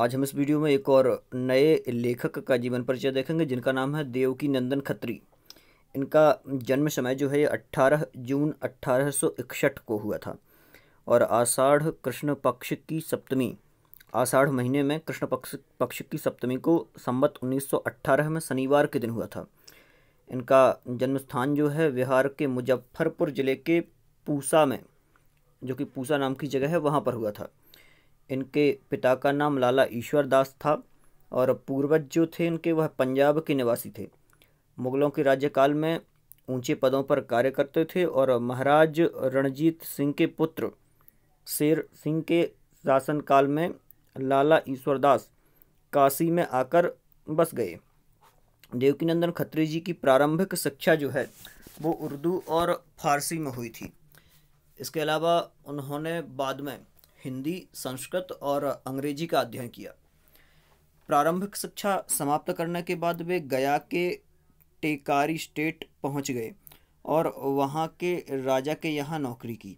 आज हम इस वीडियो में एक और नए लेखक का जीवन परिचय देखेंगे जिनका नाम है देवकी नंदन खत्री इनका जन्म समय जो है अट्ठारह जून अट्ठारह को हुआ था और आषाढ़ कृष्ण पक्ष की सप्तमी आषाढ़ महीने में कृष्ण पक्ष पक्ष की सप्तमी को संबत 1918 में शनिवार के दिन हुआ था इनका जन्म स्थान जो है बिहार के मुजफ्फरपुर ज़िले के पूसा में जो कि पूसा नाम की जगह है वहाँ पर हुआ था इनके पिता का नाम लाला ईश्वर दास था और पूर्वज जो थे इनके वह पंजाब के निवासी थे मुग़लों के राज्यकाल में ऊंचे पदों पर कार्य करते थे और महाराज रणजीत सिंह के पुत्र शेर सिंह के शासनकाल में लाला ईश्वरदास काशी में आकर बस गए देवकीनंदन खत्री जी की प्रारंभिक शिक्षा जो है वो उर्दू और फारसी में हुई थी इसके अलावा उन्होंने बाद में हिंदी संस्कृत और अंग्रेजी का अध्ययन किया प्रारंभिक शिक्षा समाप्त करने के बाद वे गया के टेकारी स्टेट पहुंच गए और वहां के राजा के यहाँ नौकरी की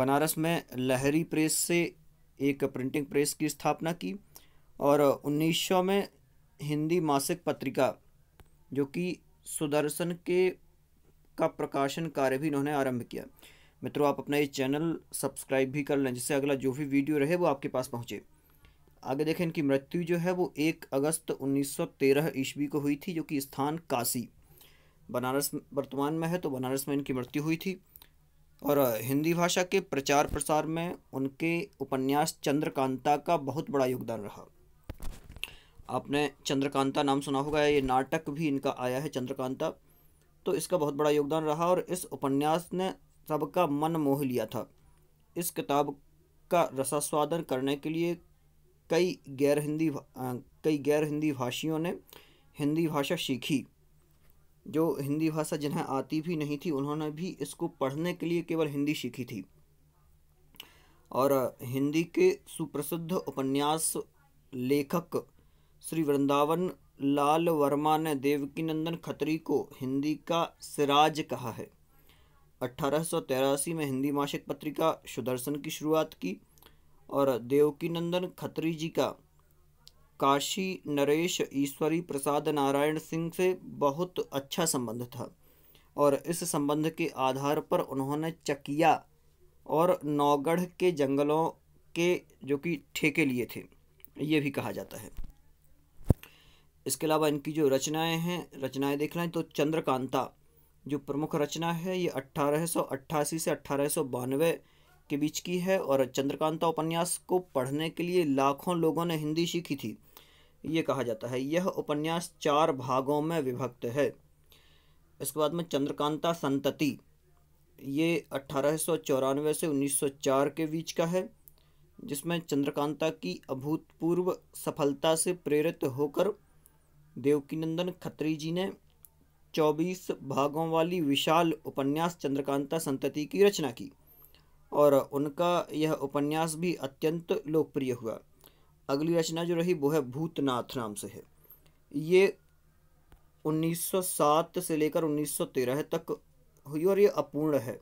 बनारस में लहरी प्रेस से एक प्रिंटिंग प्रेस की स्थापना की और उन्नीस में हिंदी मासिक पत्रिका जो कि सुदर्शन के का प्रकाशन कार्य भी इन्होंने आरंभ किया मित्रों आप अपना ये चैनल सब्सक्राइब भी कर लें जिससे अगला जो भी वीडियो रहे वो आपके पास पहुँचे आगे देखें इनकी मृत्यु जो है वो एक अगस्त उन्नीस ईस्वी को हुई थी जो कि स्थान काशी बनारस वर्तमान में है तो बनारस में इनकी मृत्यु हुई थी और हिंदी भाषा के प्रचार प्रसार में उनके उपन्यास चंद्रकांता का बहुत बड़ा योगदान रहा आपने चंद्रकांता नाम सुना होगा ये नाटक भी इनका आया है चंद्रकांता तो इसका बहुत बड़ा योगदान रहा और इस उपन्यास ने सबका मन मोह लिया था इस किताब का रसास्वादन करने के लिए कई गैर हिंदी कई गैर हिंदी भाषियों ने हिंदी भाषा सीखी जो हिंदी भाषा जिन्हें आती भी नहीं थी उन्होंने भी इसको पढ़ने के लिए केवल हिंदी सीखी थी और हिंदी के सुप्रसिद्ध उपन्यास लेखक श्री वृंदावन लाल वर्मा ने देवकीनंदन खत्री को हिंदी का सिराज कहा है अट्ठारह में हिंदी मासिक पत्रिका सुदर्शन की शुरुआत की और देवकीनंदन खत्री जी का काशी नरेश ईश्वरी प्रसाद नारायण सिंह से बहुत अच्छा संबंध था और इस संबंध के आधार पर उन्होंने चकिया और नौगढ़ के जंगलों के जो कि ठेके लिए थे ये भी कहा जाता है इसके अलावा इनकी जो रचनाएं हैं रचनाएं देख लें तो चंद्रकांता जो प्रमुख रचना है ये अट्ठासी से अट्ठारह के बीच की है और चंद्रकांता उपन्यास को पढ़ने के लिए लाखों लोगों ने हिंदी सीखी थी ये कहा जाता है यह उपन्यास चार भागों में विभक्त है इसके बाद में चंद्रकांता संतति ये अट्ठारह से 1904 के बीच का है जिसमें चंद्रकांता की अभूतपूर्व सफलता से प्रेरित होकर देवकीनंदन खत्री जी ने चौबीस भागों वाली विशाल उपन्यास चंद्रकांता संतति की रचना की और उनका यह उपन्यास भी अत्यंत लोकप्रिय हुआ अगली रचना जो रही वो है भूतनाथ नाम से है ये 1907 से लेकर 1913 तक हुई और ये अपूर्ण है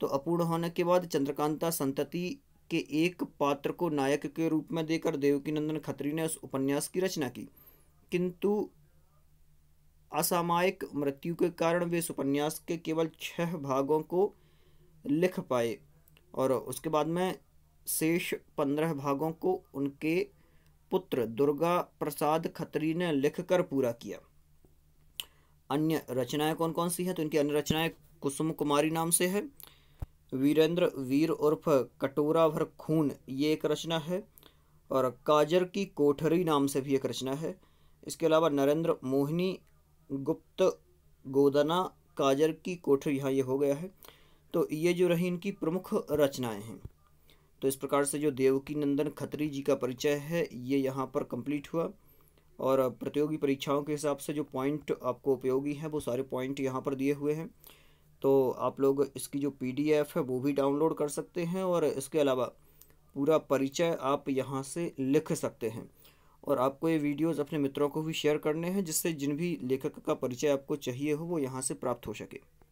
तो अपूर्ण होने के बाद चंद्रकांता संतति के एक पात्र को नायक के रूप में देकर देवकीनंदन खत्री ने उस उपन्यास की रचना की किंतु असामायिक मृत्यु के कारण वे इस उपन्यास के केवल छह भागों को लिख पाए और उसके बाद में शेष पंद्रह भागों को उनके पुत्र दुर्गा प्रसाद खत्री ने लिखकर पूरा किया अन्य रचनाएं कौन कौन सी हैं तो इनकी अन्य रचनाएं कुसुम कुमारी नाम से है वीरेंद्र वीर उर्फ कटोरा भर खून ये एक रचना है और काजर की कोठरी नाम से भी एक रचना है इसके अलावा नरेंद्र मोहिनी गुप्त गोदना काजर की कोठरी यहाँ ये हो गया है तो ये जो रही इनकी प्रमुख रचनाएं हैं तो इस प्रकार से जो देवकी नंदन खत्री जी का परिचय है ये यहाँ पर कंप्लीट हुआ और प्रतियोगी परीक्षाओं के हिसाब से जो पॉइंट आपको उपयोगी हैं वो सारे पॉइंट यहाँ पर दिए हुए हैं तो आप लोग इसकी जो पीडीएफ है वो भी डाउनलोड कर सकते हैं और इसके अलावा पूरा परिचय आप यहाँ से लिख सकते हैं और आपको ये वीडियोस अपने मित्रों को भी शेयर करने हैं जिससे जिन भी लेखक का परिचय आपको चाहिए हो वो यहाँ से प्राप्त हो सके